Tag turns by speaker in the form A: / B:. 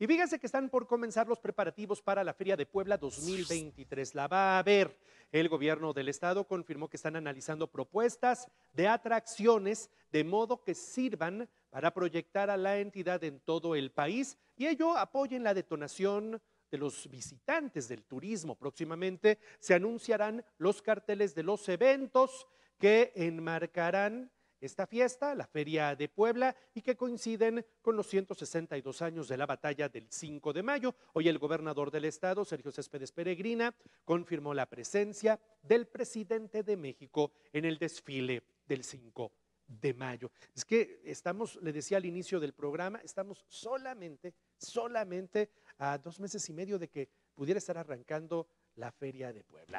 A: Y fíjense que están por comenzar los preparativos para la Feria de Puebla 2023. La va a ver. El gobierno del estado confirmó que están analizando propuestas de atracciones de modo que sirvan para proyectar a la entidad en todo el país y ello apoyen la detonación de los visitantes del turismo. Próximamente se anunciarán los carteles de los eventos que enmarcarán esta fiesta, la Feria de Puebla, y que coinciden con los 162 años de la batalla del 5 de mayo. Hoy el gobernador del estado, Sergio Céspedes Peregrina, confirmó la presencia del presidente de México en el desfile del 5 de mayo. Es que estamos, le decía al inicio del programa, estamos solamente, solamente a dos meses y medio de que pudiera estar arrancando la Feria de Puebla.